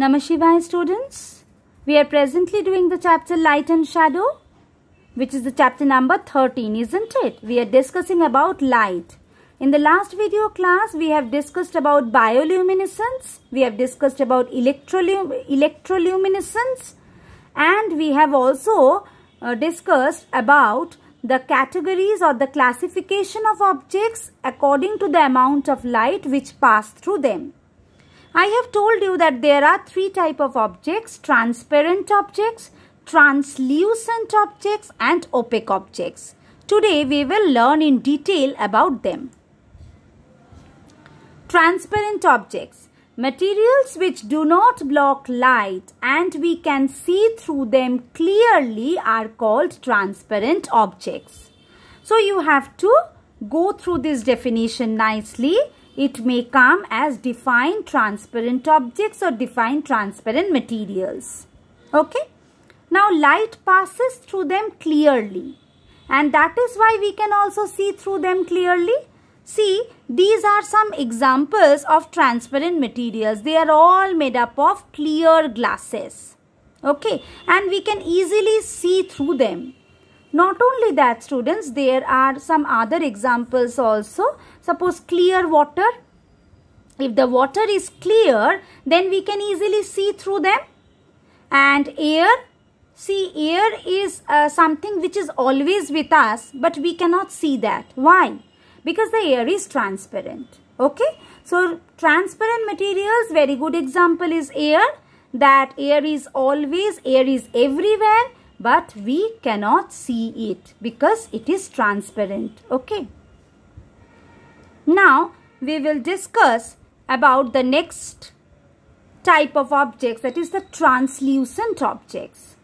Namashivaya students, we are presently doing the chapter Light and Shadow which is the chapter number 13 isn't it? We are discussing about light. In the last video class we have discussed about bioluminescence, we have discussed about electrolum electroluminescence and we have also uh, discussed about the categories or the classification of objects according to the amount of light which pass through them. I have told you that there are three type of objects, transparent objects, translucent objects and opaque objects. Today we will learn in detail about them. Transparent objects. Materials which do not block light and we can see through them clearly are called transparent objects. So you have to go through this definition nicely it may come as defined transparent objects or defined transparent materials. Okay. Now light passes through them clearly. And that is why we can also see through them clearly. See, these are some examples of transparent materials. They are all made up of clear glasses. Okay. And we can easily see through them. Not only that students, there are some other examples also. Suppose clear water. If the water is clear, then we can easily see through them. And air, see air is uh, something which is always with us, but we cannot see that. Why? Because the air is transparent. Okay, so transparent materials, very good example is air. That air is always, air is everywhere but we cannot see it because it is transparent. Okay. Now we will discuss about the next type of objects that is the translucent objects.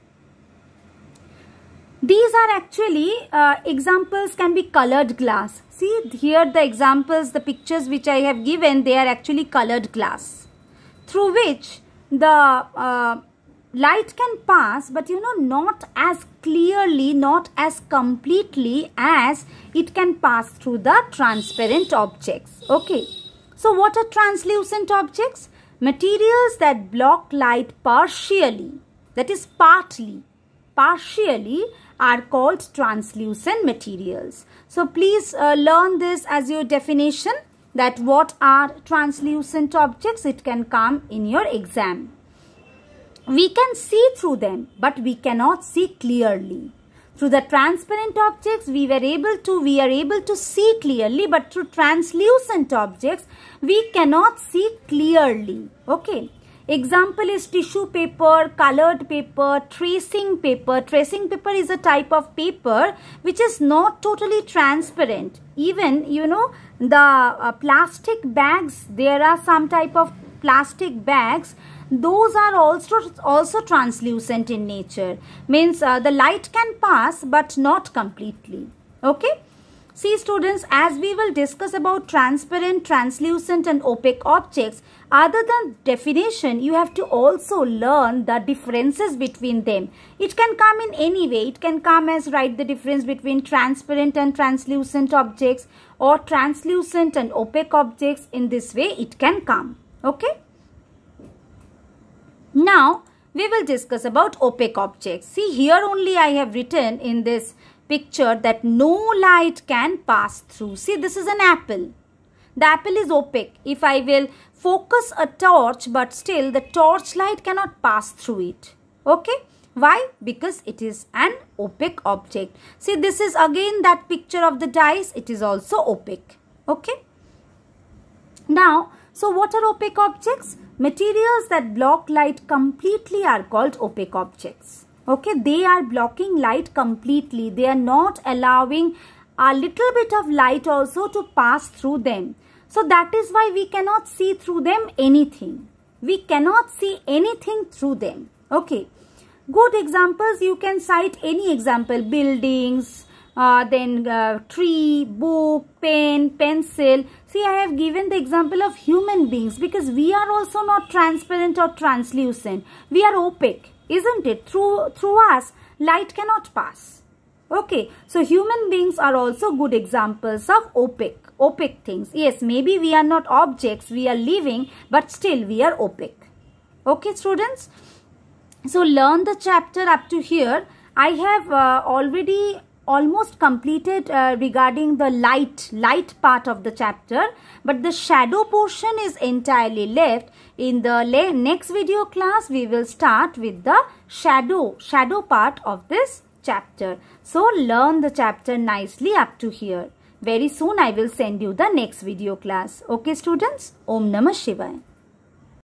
These are actually uh, examples can be colored glass. See here the examples, the pictures which I have given, they are actually colored glass through which the uh, light can pass but you know not as clearly not as completely as it can pass through the transparent objects okay so what are translucent objects materials that block light partially that is partly partially are called translucent materials so please uh, learn this as your definition that what are translucent objects it can come in your exam we can see through them, but we cannot see clearly. Through the transparent objects, we were able to, we are able to see clearly, but through translucent objects, we cannot see clearly. Okay. Example is tissue paper, colored paper, tracing paper. Tracing paper is a type of paper which is not totally transparent. Even, you know, the uh, plastic bags, there are some type of plastic bags those are also also translucent in nature means uh, the light can pass but not completely okay see students as we will discuss about transparent translucent and opaque objects other than definition you have to also learn the differences between them it can come in any way it can come as write the difference between transparent and translucent objects or translucent and opaque objects in this way it can come okay now we will discuss about opaque objects. See here only I have written in this picture that no light can pass through. See this is an apple. The apple is opaque. If I will focus a torch but still the torch light cannot pass through it. Okay. Why? Because it is an opaque object. See this is again that picture of the dice. It is also opaque. Okay. Now, so what are opaque objects? Materials that block light completely are called opaque objects. Okay, they are blocking light completely. They are not allowing a little bit of light also to pass through them. So that is why we cannot see through them anything. We cannot see anything through them. Okay. Good examples, you can cite any example, buildings, uh, then uh, tree, book, pen, pencil. See, I have given the example of human beings because we are also not transparent or translucent. We are opaque, isn't it? Through, through us, light cannot pass. Okay, so human beings are also good examples of opaque, opaque things. Yes, maybe we are not objects, we are living, but still we are opaque. Okay, students? So learn the chapter up to here. I have uh, already almost completed uh, regarding the light light part of the chapter but the shadow portion is entirely left in the next video class we will start with the shadow shadow part of this chapter so learn the chapter nicely up to here very soon i will send you the next video class okay students om namah shivaya